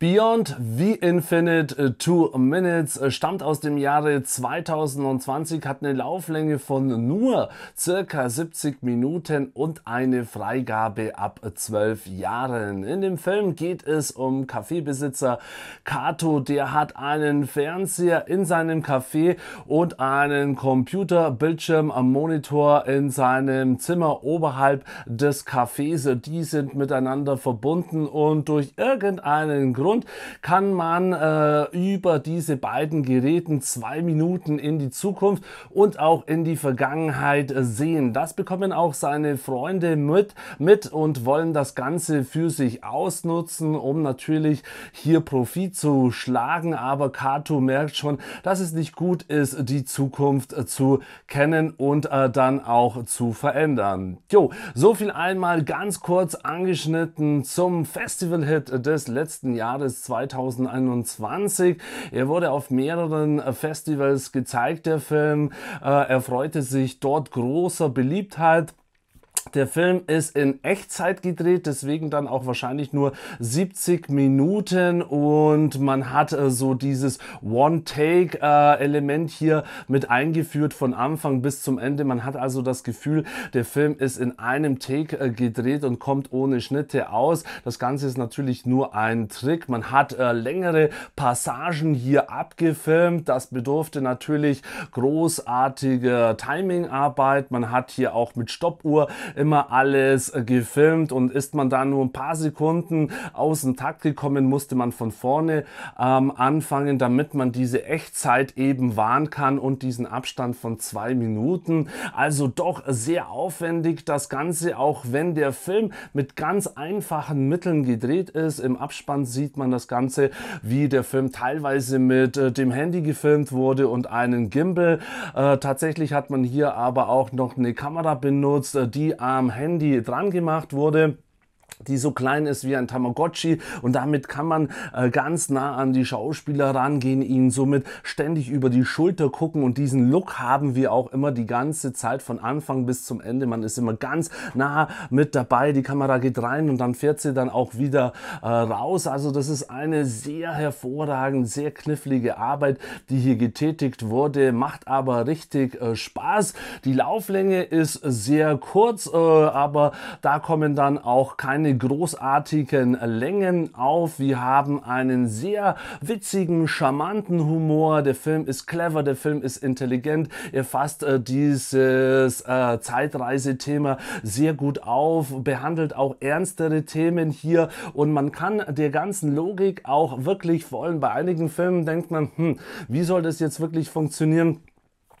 Beyond the Infinite äh, Two Minutes äh, stammt aus dem Jahre 2020, hat eine Lauflänge von nur circa 70 Minuten und eine Freigabe ab 12 Jahren. In dem Film geht es um Kaffeebesitzer Kato, der hat einen Fernseher in seinem Café und einen Computerbildschirm am Monitor in seinem Zimmer oberhalb des Cafés. Die sind miteinander verbunden und durch irgendeinen Grund Grund kann man äh, über diese beiden Geräten zwei Minuten in die Zukunft und auch in die Vergangenheit äh, sehen. Das bekommen auch seine Freunde mit, mit und wollen das Ganze für sich ausnutzen, um natürlich hier Profit zu schlagen. Aber Kato merkt schon, dass es nicht gut ist, die Zukunft äh, zu kennen und äh, dann auch zu verändern. Jo, so viel einmal ganz kurz angeschnitten zum Festival-Hit äh, des letzten Jahres. Jahres 2021. Er wurde auf mehreren äh, Festivals gezeigt, der Film. Äh, er freute sich dort großer Beliebtheit. Der Film ist in Echtzeit gedreht, deswegen dann auch wahrscheinlich nur 70 Minuten und man hat äh, so dieses One-Take-Element äh, hier mit eingeführt von Anfang bis zum Ende. Man hat also das Gefühl, der Film ist in einem Take äh, gedreht und kommt ohne Schnitte aus. Das Ganze ist natürlich nur ein Trick. Man hat äh, längere Passagen hier abgefilmt. Das bedurfte natürlich großartiger Timingarbeit. Man hat hier auch mit Stoppuhr immer alles äh, gefilmt und ist man da nur ein paar Sekunden aus dem Takt gekommen, musste man von vorne ähm, anfangen, damit man diese Echtzeit eben wahren kann und diesen Abstand von zwei Minuten. Also doch sehr aufwendig das Ganze, auch wenn der Film mit ganz einfachen Mitteln gedreht ist. Im Abspann sieht man das Ganze, wie der Film teilweise mit äh, dem Handy gefilmt wurde und einen Gimbal. Äh, tatsächlich hat man hier aber auch noch eine Kamera benutzt, äh, die am Handy dran gemacht wurde die so klein ist wie ein Tamagotchi und damit kann man äh, ganz nah an die Schauspieler rangehen, ihnen somit ständig über die Schulter gucken und diesen Look haben wir auch immer die ganze Zeit von Anfang bis zum Ende. Man ist immer ganz nah mit dabei, die Kamera geht rein und dann fährt sie dann auch wieder äh, raus. Also das ist eine sehr hervorragend, sehr knifflige Arbeit, die hier getätigt wurde, macht aber richtig äh, Spaß. Die Lauflänge ist sehr kurz, äh, aber da kommen dann auch keine keine großartigen Längen auf. Wir haben einen sehr witzigen, charmanten Humor. Der Film ist clever, der Film ist intelligent. Er fasst äh, dieses äh, Zeitreisethema sehr gut auf, behandelt auch ernstere Themen hier und man kann der ganzen Logik auch wirklich wollen. Bei einigen Filmen denkt man, hm, wie soll das jetzt wirklich funktionieren?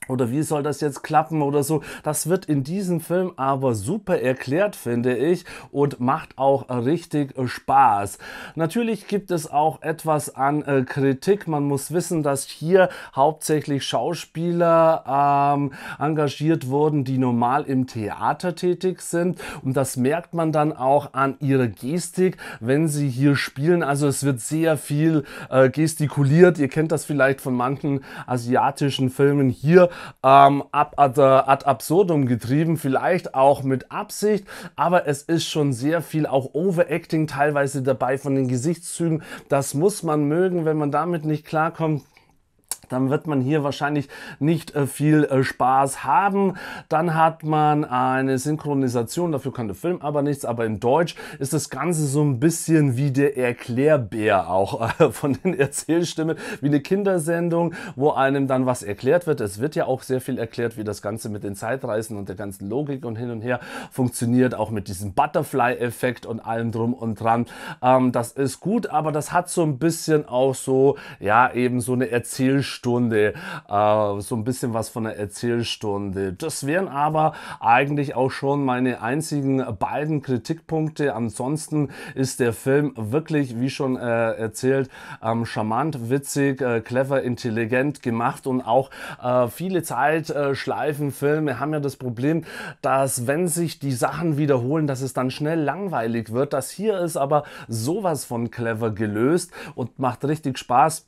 oder wie soll das jetzt klappen oder so. Das wird in diesem Film aber super erklärt, finde ich, und macht auch richtig Spaß. Natürlich gibt es auch etwas an äh, Kritik. Man muss wissen, dass hier hauptsächlich Schauspieler ähm, engagiert wurden, die normal im Theater tätig sind. Und das merkt man dann auch an ihrer Gestik, wenn sie hier spielen. Also es wird sehr viel äh, gestikuliert. Ihr kennt das vielleicht von manchen asiatischen Filmen hier ähm, ab, ad, also ad absurdum getrieben, vielleicht auch mit Absicht, aber es ist schon sehr viel auch Overacting teilweise dabei von den Gesichtszügen. Das muss man mögen, wenn man damit nicht klarkommt dann wird man hier wahrscheinlich nicht äh, viel äh, Spaß haben. Dann hat man eine Synchronisation, dafür kann der Film aber nichts, aber in Deutsch ist das Ganze so ein bisschen wie der Erklärbär auch äh, von den Erzählstimmen, wie eine Kindersendung, wo einem dann was erklärt wird. Es wird ja auch sehr viel erklärt, wie das Ganze mit den Zeitreisen und der ganzen Logik und hin und her funktioniert, auch mit diesem Butterfly-Effekt und allem drum und dran. Ähm, das ist gut, aber das hat so ein bisschen auch so, ja, eben so eine Erzählstimme Stunde, äh, so ein bisschen was von der Erzählstunde. Das wären aber eigentlich auch schon meine einzigen beiden Kritikpunkte. Ansonsten ist der Film wirklich, wie schon äh, erzählt, ähm, charmant, witzig, äh, clever, intelligent gemacht und auch äh, viele Zeitschleifenfilme haben ja das Problem, dass wenn sich die Sachen wiederholen, dass es dann schnell langweilig wird. Das hier ist aber sowas von clever gelöst und macht richtig Spaß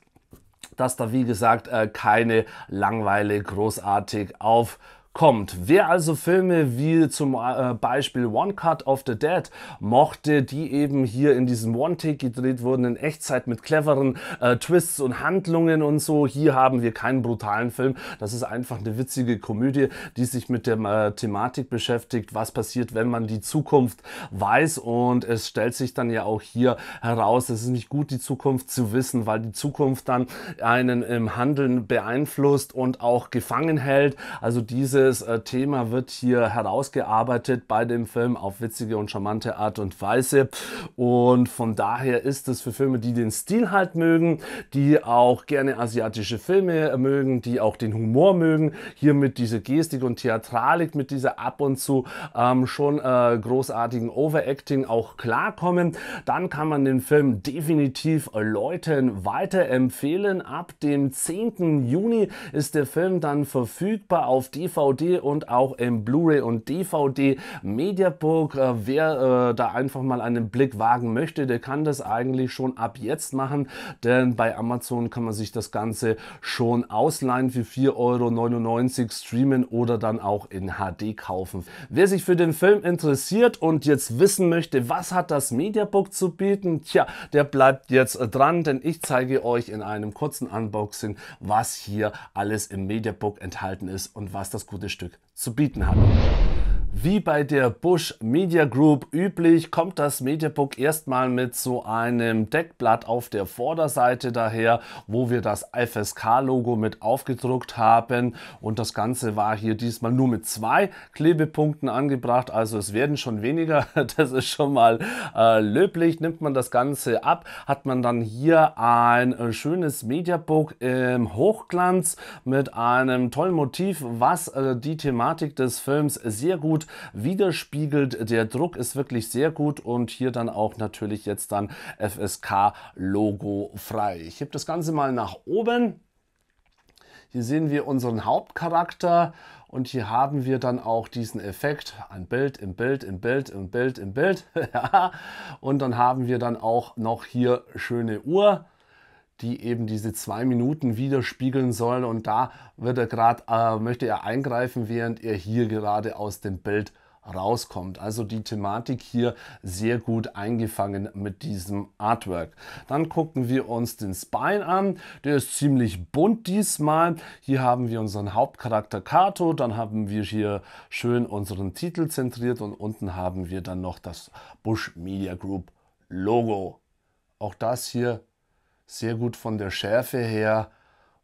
dass da wie gesagt äh, keine Langweile großartig auf kommt. Wer also Filme wie zum äh, Beispiel One Cut of the Dead mochte, die eben hier in diesem One-Take gedreht wurden, in Echtzeit mit cleveren äh, Twists und Handlungen und so. Hier haben wir keinen brutalen Film. Das ist einfach eine witzige Komödie, die sich mit der äh, Thematik beschäftigt, was passiert, wenn man die Zukunft weiß. Und es stellt sich dann ja auch hier heraus, es ist nicht gut, die Zukunft zu wissen, weil die Zukunft dann einen im Handeln beeinflusst und auch gefangen hält. Also diese dieses äh, Thema wird hier herausgearbeitet bei dem Film auf witzige und charmante Art und Weise. Und von daher ist es für Filme, die den Stil halt mögen, die auch gerne asiatische Filme äh, mögen, die auch den Humor mögen, hier mit dieser Gestik und Theatralik, mit dieser ab und zu ähm, schon äh, großartigen Overacting auch klarkommen, dann kann man den Film definitiv Leuten weiterempfehlen. Ab dem 10. Juni ist der Film dann verfügbar auf DVD DVD und auch im Blu-ray und DVD Mediabook. Äh, wer äh, da einfach mal einen Blick wagen möchte, der kann das eigentlich schon ab jetzt machen, denn bei Amazon kann man sich das Ganze schon ausleihen für 4,99 Euro streamen oder dann auch in HD kaufen. Wer sich für den Film interessiert und jetzt wissen möchte, was hat das Mediabook zu bieten, tja, der bleibt jetzt äh, dran, denn ich zeige euch in einem kurzen Unboxing, was hier alles im Mediabook enthalten ist und was das gute Stück zu bieten hat. Wie bei der Bush Media Group üblich, kommt das Mediabook erstmal mit so einem Deckblatt auf der Vorderseite daher, wo wir das FSK-Logo mit aufgedruckt haben. Und das Ganze war hier diesmal nur mit zwei Klebepunkten angebracht. Also es werden schon weniger. Das ist schon mal äh, löblich. Nimmt man das Ganze ab, hat man dann hier ein äh, schönes Mediabook im Hochglanz mit einem tollen Motiv, was äh, die Thematik des Films sehr gut gut widerspiegelt. Der Druck ist wirklich sehr gut und hier dann auch natürlich jetzt dann FSK-Logo frei. Ich hebe das Ganze mal nach oben. Hier sehen wir unseren Hauptcharakter und hier haben wir dann auch diesen Effekt, ein Bild im Bild, im Bild, im Bild, im Bild. und dann haben wir dann auch noch hier schöne Uhr die eben diese zwei Minuten widerspiegeln sollen. Und da wird er gerade, äh, möchte er eingreifen, während er hier gerade aus dem Bild rauskommt. Also die Thematik hier sehr gut eingefangen mit diesem Artwork. Dann gucken wir uns den Spine an. Der ist ziemlich bunt diesmal. Hier haben wir unseren Hauptcharakter Kato, dann haben wir hier schön unseren Titel zentriert und unten haben wir dann noch das Bush Media Group Logo. Auch das hier sehr gut von der Schärfe her.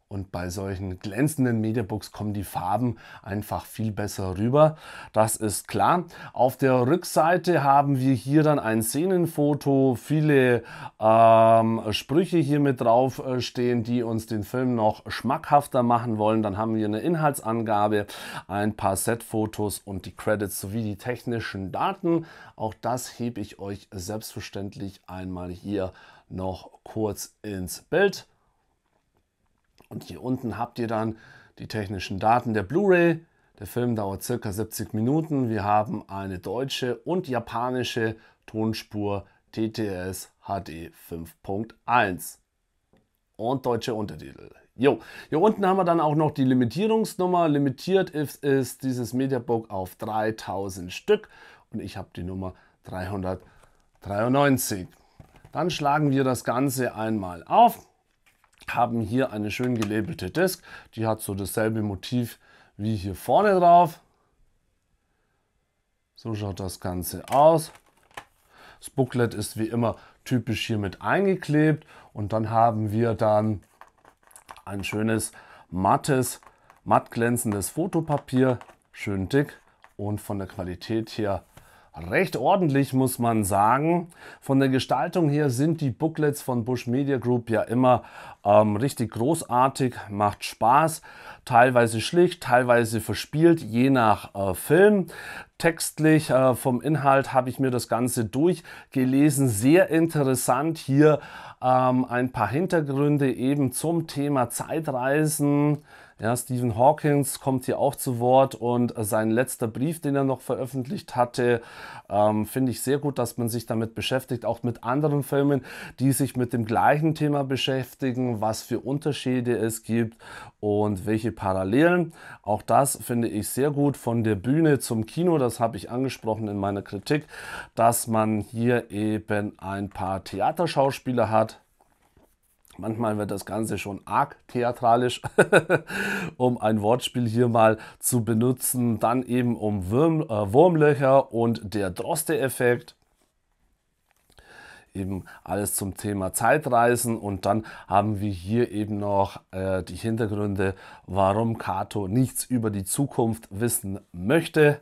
Und bei solchen glänzenden Mediabooks kommen die Farben einfach viel besser rüber. Das ist klar. Auf der Rückseite haben wir hier dann ein Szenenfoto, viele ähm, Sprüche hier mit drauf äh, stehen, die uns den Film noch schmackhafter machen wollen. Dann haben wir eine Inhaltsangabe, ein paar Setfotos und die Credits sowie die technischen Daten. Auch das hebe ich euch selbstverständlich einmal hier auf noch kurz ins Bild. Und hier unten habt ihr dann die technischen Daten der Blu-ray. Der Film dauert circa 70 Minuten. Wir haben eine deutsche und japanische Tonspur TTS HD 5.1 und deutsche Untertitel. Jo, hier unten haben wir dann auch noch die Limitierungsnummer. Limitiert ist, ist dieses Mediabook auf 3000 Stück und ich habe die Nummer 393. Dann schlagen wir das Ganze einmal auf, haben hier eine schön gelabelte Disk, die hat so dasselbe Motiv wie hier vorne drauf. So schaut das Ganze aus. Das Booklet ist wie immer typisch hier mit eingeklebt und dann haben wir dann ein schönes mattes, matt glänzendes Fotopapier, schön dick und von der Qualität her recht ordentlich, muss man sagen. Von der Gestaltung her sind die Booklets von Bush Media Group ja immer ähm, richtig großartig, macht Spaß, teilweise schlicht, teilweise verspielt, je nach äh, Film textlich, äh, vom Inhalt habe ich mir das Ganze durchgelesen. Sehr interessant hier ähm, ein paar Hintergründe eben zum Thema Zeitreisen. Ja, Stephen Hawkins kommt hier auch zu Wort und sein letzter Brief, den er noch veröffentlicht hatte, ähm, finde ich sehr gut, dass man sich damit beschäftigt, auch mit anderen Filmen, die sich mit dem gleichen Thema beschäftigen, was für Unterschiede es gibt und welche Parallelen. Auch das finde ich sehr gut von der Bühne zum Kino das habe ich angesprochen in meiner Kritik, dass man hier eben ein paar Theaterschauspieler hat, Manchmal wird das Ganze schon arg theatralisch, um ein Wortspiel hier mal zu benutzen. Dann eben um Würm, äh, Wurmlöcher und der Droste-Effekt. Eben alles zum Thema Zeitreisen. Und dann haben wir hier eben noch äh, die Hintergründe, warum Kato nichts über die Zukunft wissen möchte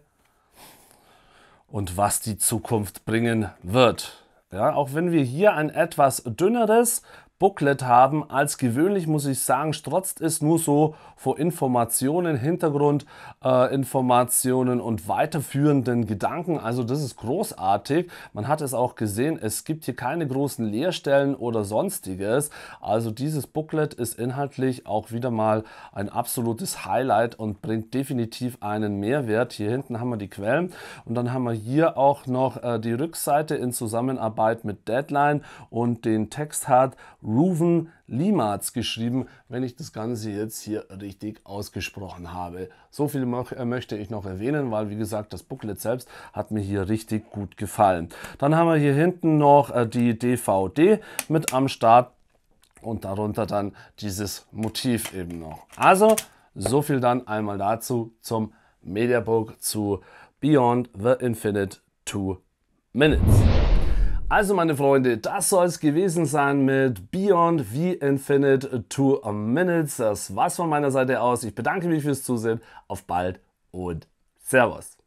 und was die Zukunft bringen wird. Ja, auch wenn wir hier ein etwas dünneres, Booklet haben. Als gewöhnlich muss ich sagen, strotzt es nur so vor Informationen, Hintergrundinformationen äh, und weiterführenden Gedanken. Also das ist großartig. Man hat es auch gesehen, es gibt hier keine großen Leerstellen oder sonstiges. Also dieses Booklet ist inhaltlich auch wieder mal ein absolutes Highlight und bringt definitiv einen Mehrwert. Hier hinten haben wir die Quellen und dann haben wir hier auch noch äh, die Rückseite in Zusammenarbeit mit Deadline und den Text hat Reuven Limatz geschrieben, wenn ich das Ganze jetzt hier richtig ausgesprochen habe. So viel äh, möchte ich noch erwähnen, weil wie gesagt, das Booklet selbst hat mir hier richtig gut gefallen. Dann haben wir hier hinten noch äh, die DVD mit am Start und darunter dann dieses Motiv eben noch. Also, so viel dann einmal dazu zum Mediabook zu Beyond the Infinite 2 Minutes. Also meine Freunde, das soll es gewesen sein mit Beyond the Infinite Two Minutes. Das war's von meiner Seite aus. Ich bedanke mich fürs Zusehen. Auf bald und Servus.